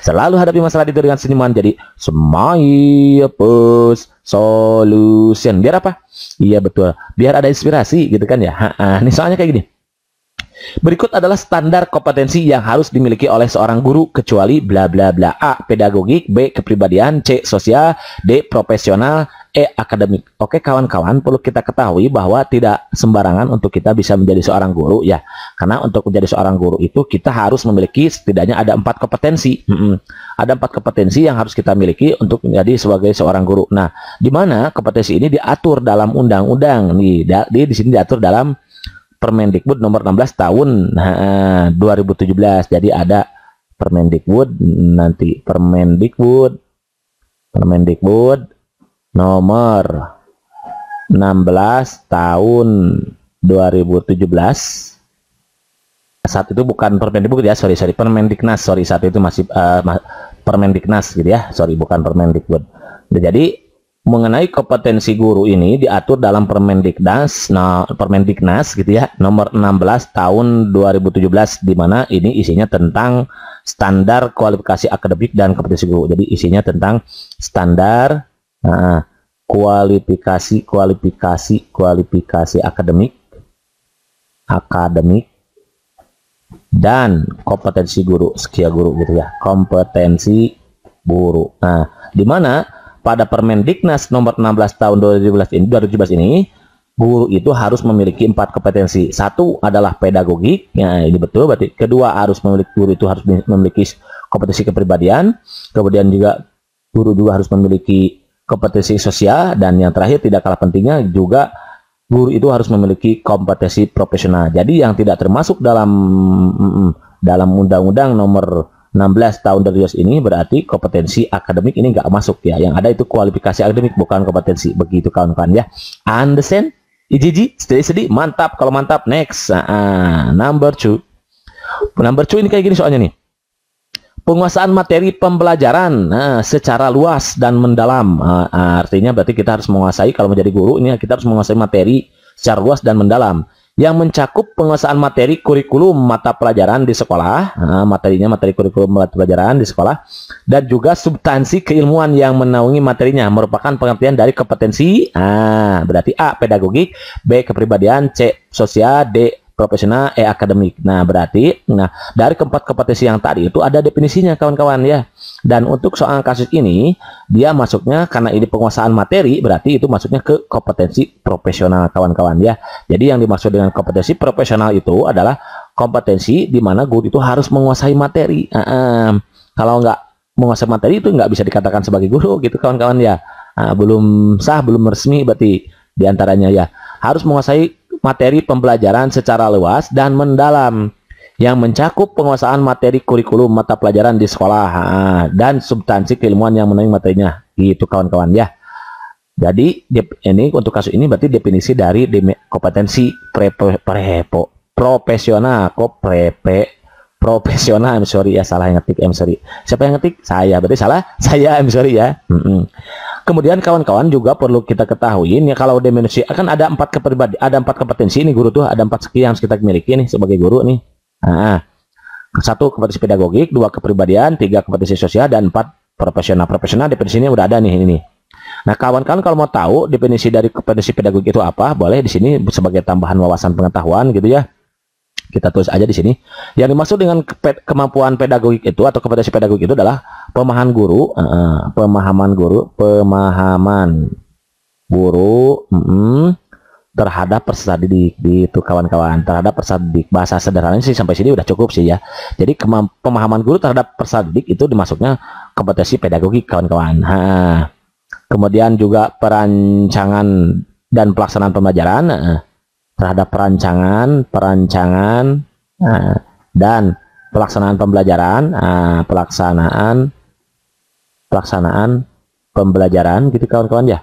Selalu hadapi masalah itu dengan seniman Jadi, plus Solution. Biar apa? Iya, betul. Biar ada inspirasi gitu kan ya. Ha -ha. Ini soalnya kayak gini. Berikut adalah standar kompetensi yang harus dimiliki oleh seorang guru kecuali bla bla bla A. Pedagogik B. Kepribadian C. Sosial D. Profesional E. Akademik Oke kawan-kawan perlu kita ketahui bahwa tidak sembarangan untuk kita bisa menjadi seorang guru ya Karena untuk menjadi seorang guru itu kita harus memiliki setidaknya ada empat kompetensi hmm Ada empat kompetensi yang harus kita miliki untuk menjadi sebagai seorang guru Nah di mana kompetensi ini diatur dalam undang-undang nih di, di sini diatur dalam Permendikbud nomor 16 tahun nah, 2017. Jadi ada Permendikbud nanti Permendikbud Permendikbud nomor 16 tahun 2017 saat itu bukan Permendikbud ya sorry sorry Permendiknas sorry saat itu masih uh, Permendiknas gitu ya sorry bukan Permendikbud jadi mengenai kompetensi guru ini diatur dalam Permendiknas nah Permendiknas gitu ya nomor 16 tahun 2017 di mana ini isinya tentang standar kualifikasi akademik dan kompetensi guru. Jadi isinya tentang standar nah, kualifikasi kualifikasi kualifikasi akademik akademik dan kompetensi guru, skill guru gitu ya. Kompetensi guru. Nah, di mana pada Permendiknas nomor 16 tahun 2017 ini, guru itu harus memiliki empat kompetensi. Satu adalah pedagogik, ya ini betul berarti. Kedua harus memiliki guru itu harus memiliki kompetensi kepribadian. Kemudian juga guru juga harus memiliki kompetensi sosial dan yang terakhir tidak kalah pentingnya juga guru itu harus memiliki kompetensi profesional. Jadi yang tidak termasuk dalam mm, mm, mm, dalam undang-undang nomor 16 tahun dari us ini berarti kompetensi akademik ini nggak masuk ya. Yang ada itu kualifikasi akademik bukan kompetensi. Begitu kawan-kawan ya. Understand? Ijiji? sedih-sedih mantap kalau mantap next. Ah, number two. Number two ini kayak gini soalnya nih. Penguasaan materi pembelajaran nah, secara luas dan mendalam. Nah, artinya berarti kita harus menguasai kalau menjadi guru ini kita harus menguasai materi secara luas dan mendalam yang mencakup penguasaan materi kurikulum mata pelajaran di sekolah, nah, materinya materi kurikulum mata pelajaran di sekolah, dan juga substansi keilmuan yang menaungi materinya merupakan pengertian dari kompetensi, ah berarti A pedagogik, B kepribadian, C sosial, D profesional eh akademik. Nah, berarti nah dari keempat kompetensi yang tadi itu ada definisinya kawan-kawan ya. Dan untuk soal kasus ini dia masuknya karena ini penguasaan materi berarti itu masuknya ke kompetensi profesional kawan-kawan ya. Jadi yang dimaksud dengan kompetensi profesional itu adalah kompetensi di mana guru itu harus menguasai materi. Uh, -uh. kalau nggak menguasai materi itu nggak bisa dikatakan sebagai guru gitu kawan-kawan ya. Uh, belum sah, belum resmi berarti diantaranya ya harus menguasai materi pembelajaran secara luas dan mendalam yang mencakup penguasaan materi kurikulum mata pelajaran di sekolah dan substansi keilmuan yang menanggung materinya gitu kawan-kawan ya jadi ini untuk kasus ini berarti definisi dari kompetensi pre, pre, pre, profesional kok prepe profesional I'm sorry ya salah yang ngetik I'm sorry siapa yang ngetik saya berarti salah saya I'm sorry ya mm -mm. kemudian kawan-kawan juga perlu kita ketahui ini kalau dimensi akan ada empat kepribadi ada empat kompetensi ini guru tuh ada empat sekian yang harus kita miliki nih sebagai guru nih nah, satu kompetensi pedagogik dua kepribadian tiga kompetensi sosial dan empat profesional profesional definisinya udah ada nih ini Nah, kawan-kawan kalau mau tahu definisi dari kompetensi pedagogik itu apa, boleh di sini sebagai tambahan wawasan pengetahuan gitu ya kita tulis aja di sini. Yang dimaksud dengan ke kemampuan pedagogik itu atau kompetensi pedagogik itu adalah pemahaman guru, uh, pemahaman guru, pemahaman guru mm, terhadap peserta didik di itu kawan-kawan terhadap peserta didik bahasa sederhananya sih sampai sini udah cukup sih ya. Jadi pemahaman guru terhadap peserta didik itu dimaksudnya kompetensi pedagogik kawan-kawan. Kemudian juga perancangan dan pelaksanaan pembelajaran. Uh, terhadap perancangan, perancangan nah, dan pelaksanaan pembelajaran, nah, pelaksanaan pelaksanaan pembelajaran gitu kawan-kawan ya.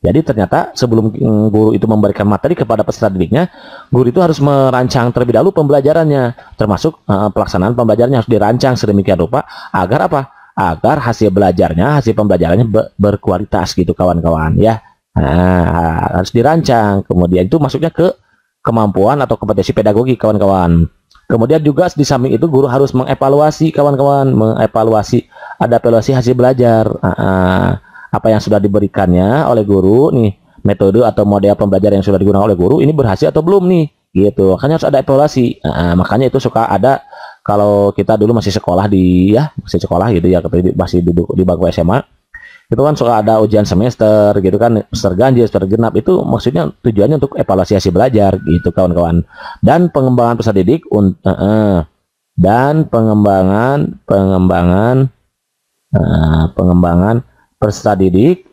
Jadi ternyata sebelum guru itu memberikan materi kepada peserta didiknya, guru itu harus merancang terlebih dahulu pembelajarannya, termasuk uh, pelaksanaan pembelajarannya harus dirancang sedemikian rupa agar apa? Agar hasil belajarnya, hasil pembelajarannya be berkualitas gitu kawan-kawan ya. Nah, harus dirancang. Kemudian itu masuknya ke kemampuan atau kompetensi pedagogi kawan-kawan. Kemudian juga di samping itu guru harus mengevaluasi kawan-kawan, mengevaluasi ada evaluasi hasil belajar apa yang sudah diberikannya oleh guru nih metode atau model pembelajaran yang sudah digunakan oleh guru ini berhasil atau belum nih gitu. Makanya harus ada evaluasi. Uh, makanya itu suka ada kalau kita dulu masih sekolah di ya masih sekolah gitu ya masih duduk di bangku SMA itu kan suka ada ujian semester gitu kan semester ganjil semester genap itu maksudnya tujuannya untuk evaluasi belajar gitu kawan-kawan dan pengembangan peserta didik uh, uh, dan pengembangan pengembangan uh, pengembangan peserta didik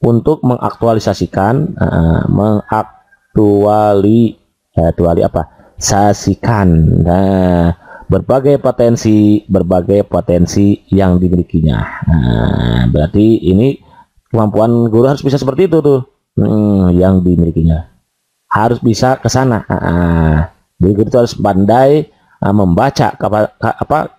untuk mengaktualisasikan uh, mengaktuali aktuali apa sasikan nah berbagai potensi berbagai potensi yang dimilikinya nah, berarti ini kemampuan guru harus bisa seperti itu tuh hmm, yang dimilikinya harus bisa ke sana nah, jadi guru itu harus pandai nah, membaca ke, apa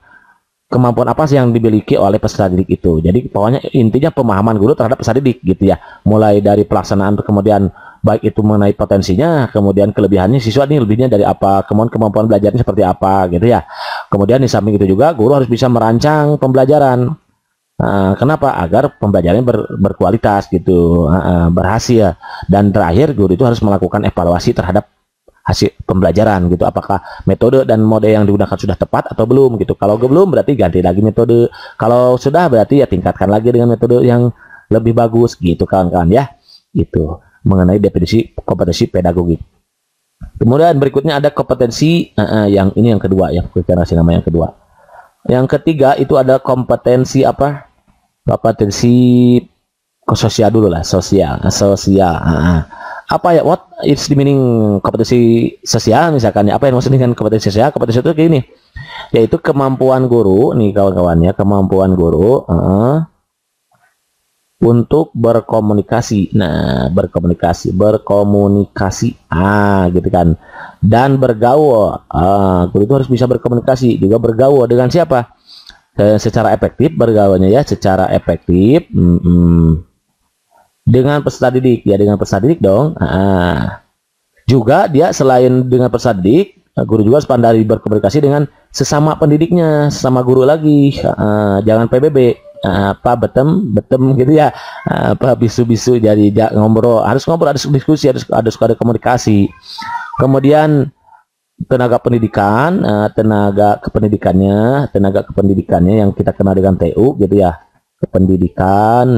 kemampuan apa sih yang dimiliki oleh peserta didik itu jadi pokoknya intinya pemahaman guru terhadap peserta didik gitu ya mulai dari pelaksanaan kemudian baik itu mengenai potensinya, kemudian kelebihannya siswa ini lebihnya dari apa, kemudian kemampuan belajarnya seperti apa gitu ya. Kemudian di samping itu juga guru harus bisa merancang pembelajaran. Nah, kenapa? Agar pembelajaran ber, berkualitas gitu, berhasil. Dan terakhir guru itu harus melakukan evaluasi terhadap hasil pembelajaran gitu apakah metode dan mode yang digunakan sudah tepat atau belum gitu kalau belum berarti ganti lagi metode kalau sudah berarti ya tingkatkan lagi dengan metode yang lebih bagus gitu kawan-kawan ya itu mengenai definisi kompetensi pedagogik. Kemudian berikutnya ada kompetensi uh, uh, yang ini yang kedua yang kita kasih nama yang kedua. Yang ketiga itu ada kompetensi apa? Kompetensi sosial dulu lah, sosial, eh, sosial. Uh, uh. Apa ya? What is the meaning kompetensi sosial misalkan? Ya? Apa yang maksud dengan kompetensi sosial? Kompetensi itu kayak gini, yaitu kemampuan guru nih kawan-kawannya, kemampuan guru. Uh, untuk berkomunikasi. Nah, berkomunikasi, berkomunikasi. Ah, gitu kan. Dan bergaul. Ah, guru itu harus bisa berkomunikasi, juga bergaul dengan siapa? Eh, secara efektif bergaulnya ya, secara efektif. Mm -mm. Dengan peserta didik, ya dengan peserta didik dong. Ah. Juga dia selain dengan peserta didik, eh, guru juga harus berkomunikasi dengan sesama pendidiknya, sesama guru lagi. Ah, jangan PBB Eh, apa betem betem gitu ya eh, apa bisu-bisu jadi ngobrol harus ngobrol harus diskusi harus ada sekali komunikasi kemudian tenaga pendidikan eh, tenaga kependidikannya tenaga kependidikannya yang kita kenal dengan TU gitu ya kependidikan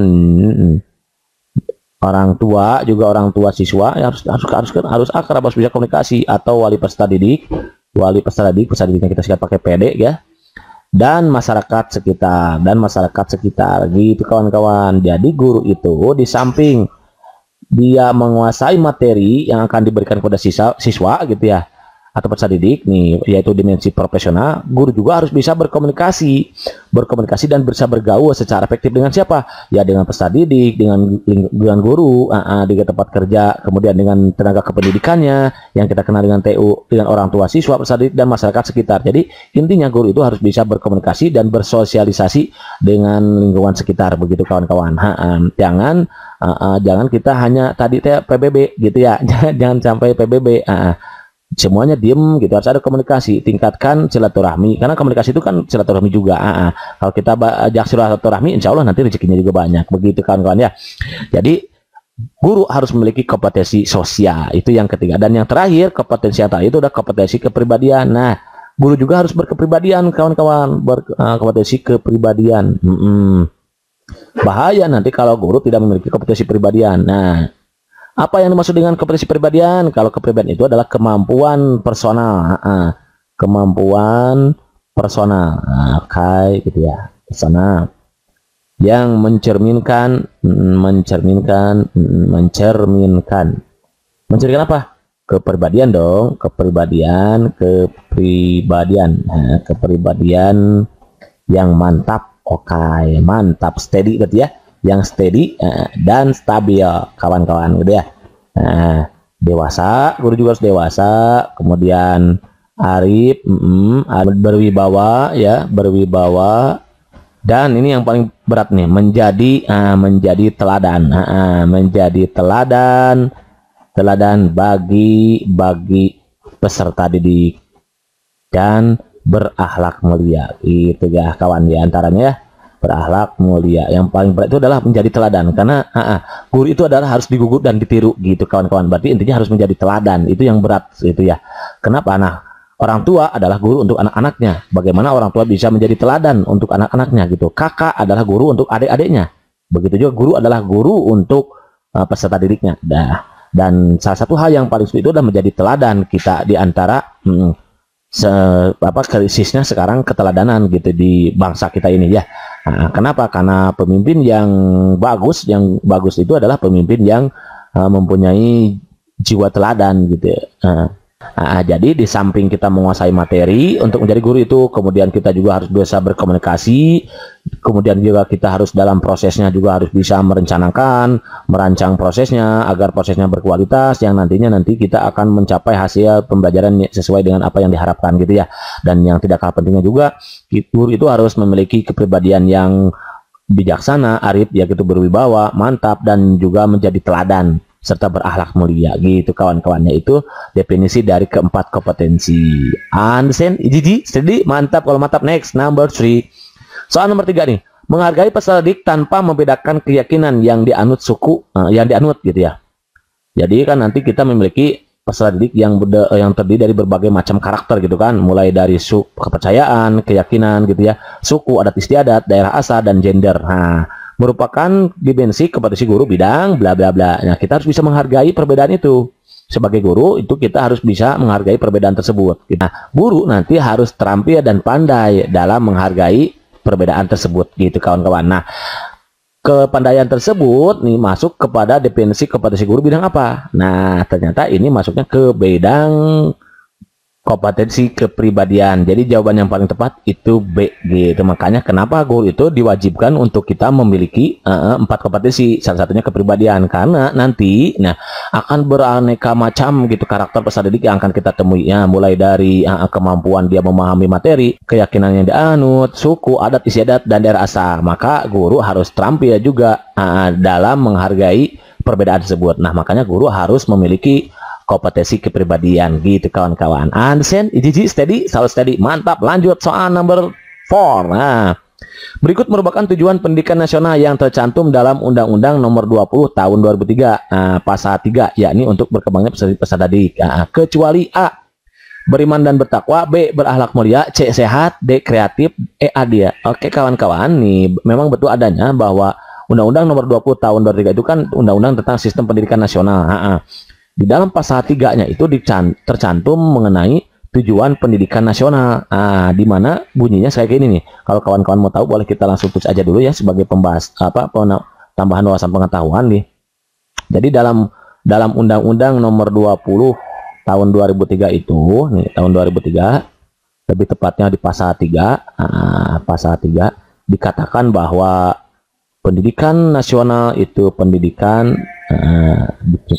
orang tua juga orang tua siswa ya harus harus harus harus akrab harus bisa komunikasi atau wali peserta didik wali peserta didik peserta didiknya kita siap pakai pede ya dan masyarakat sekitar dan masyarakat sekitar gitu kawan-kawan jadi guru itu di samping dia menguasai materi yang akan diberikan kepada siswa, siswa gitu ya atau peserta didik nih yaitu dimensi profesional guru juga harus bisa berkomunikasi berkomunikasi dan bisa bergaul secara efektif dengan siapa ya dengan peserta didik dengan lingkungan guru uh, uh, di tempat kerja kemudian dengan tenaga kependidikannya yang kita kenal dengan TU dengan orang tua siswa peserta didik dan masyarakat sekitar jadi intinya guru itu harus bisa berkomunikasi dan bersosialisasi dengan lingkungan sekitar begitu kawan-kawan uh, uh, jangan uh, uh, jangan kita hanya tadi teh PBB gitu ya jangan sampai PBB uh, uh semuanya diem gitu harus ada komunikasi tingkatkan silaturahmi karena komunikasi itu kan silaturahmi juga ah, ah. kalau kita eh, ajak silaturahmi insya Allah nanti rezekinya juga banyak begitu kawan-kawan ya jadi guru harus memiliki kompetensi sosial itu yang ketiga dan yang terakhir kompetensi yang terakhir itu udah kompetensi kepribadian nah guru juga harus berkepribadian kawan-kawan berkompetensi eh, kepribadian hmm -hmm. bahaya nanti kalau guru tidak memiliki kompetensi kepribadian nah apa yang dimaksud dengan kompetensi kepribadian? Kalau kepribadian itu adalah kemampuan personal. kemampuan personal. Nah, kayak gitu ya. Personal yang mencerminkan mm, mencerminkan mm, mencerminkan mencerminkan apa kepribadian dong kepribadian kepribadian kepribadian yang mantap oke okay. mantap steady berarti ya yang steady eh, dan stabil kawan-kawan gitu ya. Nah, dewasa, guru juga harus dewasa, kemudian arif, mm, berwibawa ya, berwibawa dan ini yang paling berat nih menjadi uh, menjadi teladan uh, menjadi teladan teladan bagi bagi peserta didik dan berakhlak mulia itu ya kawan diantaranya ya berahlak mulia. Yang paling berat itu adalah menjadi teladan karena uh, guru itu adalah harus digugut dan ditiru gitu kawan-kawan. Berarti intinya harus menjadi teladan. Itu yang berat itu ya. Kenapa? Nah, orang tua adalah guru untuk anak-anaknya. Bagaimana orang tua bisa menjadi teladan untuk anak-anaknya gitu. Kakak adalah guru untuk adik-adiknya. Begitu juga guru adalah guru untuk uh, peserta didiknya. dah dan salah satu hal yang paling sulit itu adalah menjadi teladan kita di antara hmm, se apa krisisnya sekarang keteladanan gitu di bangsa kita ini ya. Nah, kenapa? Karena pemimpin yang bagus, yang bagus itu adalah pemimpin yang uh, mempunyai jiwa teladan gitu. Ya. Nah, Nah, jadi di samping kita menguasai materi untuk menjadi guru itu, kemudian kita juga harus bisa berkomunikasi, kemudian juga kita harus dalam prosesnya juga harus bisa merencanakan, merancang prosesnya agar prosesnya berkualitas yang nantinya nanti kita akan mencapai hasil pembelajaran sesuai dengan apa yang diharapkan gitu ya. Dan yang tidak kalah pentingnya juga, guru itu harus memiliki kepribadian yang bijaksana, arif, ya gitu berwibawa, mantap dan juga menjadi teladan serta berakhlak mulia gitu kawan-kawannya itu definisi dari keempat kompetensi understand Jiji jadi mantap kalau mantap next number three soal nomor tiga nih menghargai peserta dik tanpa membedakan keyakinan yang dianut suku eh, yang dianut gitu ya jadi kan nanti kita memiliki peserta dik yang berde, eh, yang terdiri dari berbagai macam karakter gitu kan mulai dari suku kepercayaan keyakinan gitu ya suku adat istiadat daerah asal dan gender nah merupakan dimensi kepada si guru bidang bla bla bla. Nah, kita harus bisa menghargai perbedaan itu. Sebagai guru itu kita harus bisa menghargai perbedaan tersebut. Nah, guru nanti harus terampil dan pandai dalam menghargai perbedaan tersebut gitu kawan-kawan. Nah, kepandaian tersebut nih masuk kepada definisi kepada si guru bidang apa? Nah, ternyata ini masuknya ke bidang kompetensi kepribadian. Jadi jawaban yang paling tepat itu B gitu. Makanya kenapa guru itu diwajibkan untuk kita memiliki eh, empat kompetensi. Salah satunya kepribadian karena nanti nah akan beraneka macam gitu karakter peserta didik yang akan kita temui ya mulai dari uh, kemampuan dia memahami materi, keyakinan yang dianut, suku, adat istiadat dan daerah asal. Maka guru harus terampil juga uh, dalam menghargai perbedaan tersebut. Nah, makanya guru harus memiliki kompetensi kepribadian gitu kawan-kawan. Ansen, Jiji steady, selalu steady. Mantap. Lanjut soal number 4. Nah, Berikut merupakan tujuan pendidikan nasional yang tercantum dalam Undang-Undang Nomor 20 Tahun 2003 nah, eh, Pasal 3 yakni untuk berkembangnya peserta didik. Nah, kecuali A beriman dan bertakwa, B berakhlak mulia, C sehat, D kreatif, E adil. Oke kawan-kawan, nih memang betul adanya bahwa Undang-Undang Nomor 20 Tahun 2003 itu kan undang-undang tentang sistem pendidikan nasional. Ha -ha. Di dalam pasal nya itu tercantum mengenai tujuan pendidikan nasional. Ah, di mana bunyinya kayak gini nih. Kalau kawan-kawan mau tahu boleh kita langsung tulis aja dulu ya sebagai pembahas apa tambahan wawasan pengetahuan nih. Jadi dalam dalam Undang-Undang Nomor 20 Tahun 2003 itu, nih, tahun 2003 lebih tepatnya di pasal 3, ah, pasal 3 dikatakan bahwa pendidikan nasional itu pendidikan eh,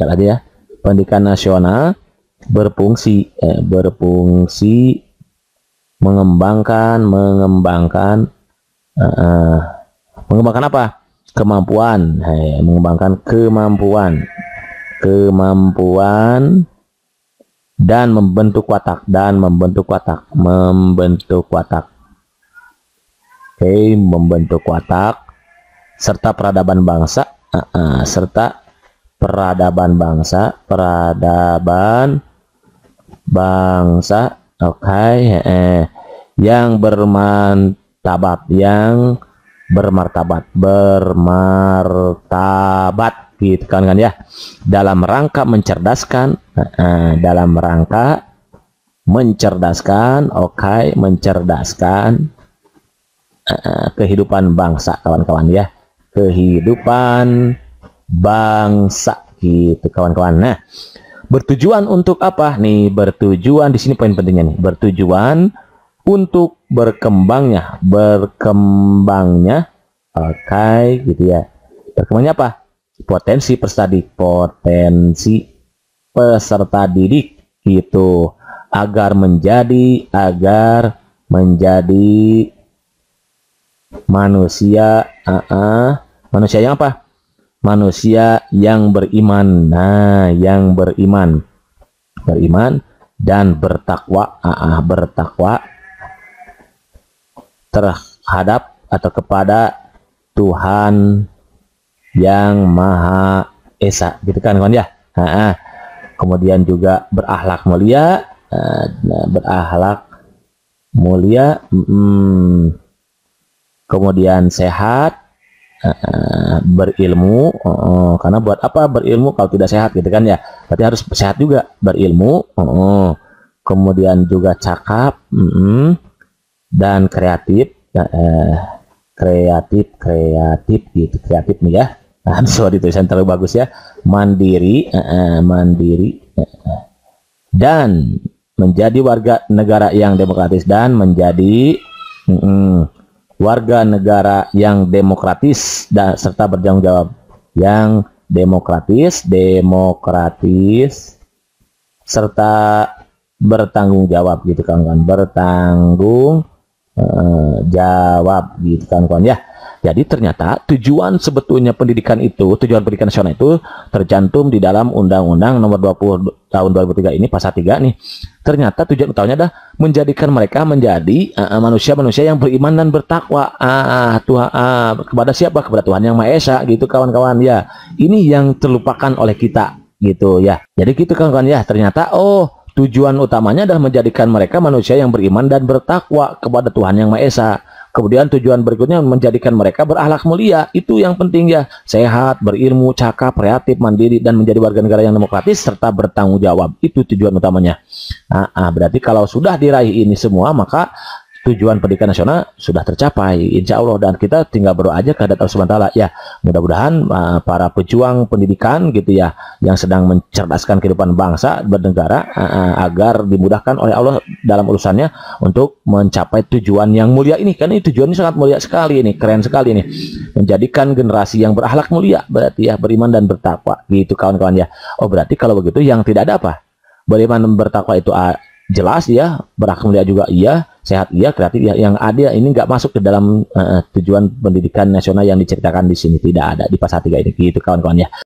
aja ya pendidikan nasional berfungsi eh, berfungsi mengembangkan mengembangkan uh, uh, mengembangkan apa kemampuan hey, eh, mengembangkan kemampuan kemampuan dan membentuk watak dan membentuk watak membentuk watak oke okay, membentuk watak serta peradaban bangsa uh, uh, serta peradaban bangsa, peradaban bangsa, oke, okay, eh, yang bermartabat, yang bermartabat, bermartabat, gitu kan kan ya, dalam rangka mencerdaskan, eh, dalam rangka mencerdaskan, oke, okay, mencerdaskan eh, kehidupan bangsa, kawan-kawan ya, kehidupan bangsa gitu kawan-kawan. Nah, bertujuan untuk apa nih? Bertujuan di sini poin pentingnya nih. Bertujuan untuk berkembangnya, berkembangnya, oke okay, gitu ya. Berkembangnya apa? Potensi peserta didik, potensi peserta didik gitu agar menjadi agar menjadi manusia uh -uh, manusia yang apa manusia yang beriman. Nah, yang beriman. Beriman dan bertakwa, ah, bertakwa terhadap atau kepada Tuhan yang Maha Esa, gitu kan kawan ya. Nah, kemudian juga berahlak mulia, ah, nah, berahlak mulia, hmm, kemudian sehat, Eh, berilmu eh, karena buat apa berilmu kalau tidak sehat gitu kan ya berarti harus sehat juga berilmu eh, kemudian juga cakap dan kreatif kreatif kreatif gitu kreatif nih ya nah, sorry tulisan terlalu bagus ya mandiri mandiri dan menjadi warga negara yang demokratis dan menjadi uh, warga negara yang demokratis dan serta bertanggung jawab yang demokratis, demokratis serta bertanggung jawab gitu kawan-kawan, bertanggung Eh, jawab gitu kan kawan ya. Jadi ternyata tujuan sebetulnya pendidikan itu, tujuan pendidikan nasional itu tercantum di dalam Undang-Undang Nomor 20 Tahun 2003 ini pasal 3 nih. Ternyata tujuan utamanya adalah menjadikan mereka menjadi eh, manusia-manusia uh, yang beriman dan bertakwa ah, Tuhan ah, kepada siapa? Kepada Tuhan yang Maha Esa gitu kawan-kawan ya. Ini yang terlupakan oleh kita gitu ya. Jadi gitu kawan-kawan ya. Ternyata oh Tujuan utamanya adalah menjadikan mereka manusia yang beriman dan bertakwa kepada Tuhan Yang Maha Esa. Kemudian tujuan berikutnya menjadikan mereka berahlak mulia. Itu yang penting ya. Sehat, berilmu, cakap, kreatif, mandiri, dan menjadi warga negara yang demokratis serta bertanggung jawab. Itu tujuan utamanya. Nah, berarti kalau sudah diraih ini semua, maka tujuan pendidikan nasional sudah tercapai insya Allah dan kita tinggal berdoa aja kehadapan Allah SWT ya mudah-mudahan uh, para pejuang pendidikan gitu ya yang sedang mencerdaskan kehidupan bangsa bernegara uh, uh agar dimudahkan oleh Allah dalam urusannya untuk mencapai tujuan yang mulia ini tujuan ini tujuannya sangat mulia sekali ini keren sekali ini menjadikan generasi yang berahlak mulia berarti ya beriman dan bertakwa gitu kawan-kawan ya oh berarti kalau begitu yang tidak ada apa beriman bertakwa itu uh, jelas ya berakhlak mulia juga iya sehat iya kreatif iya yang ada ini nggak masuk ke dalam uh, tujuan pendidikan nasional yang diceritakan di sini tidak ada di pasal tiga ini gitu kawan-kawan ya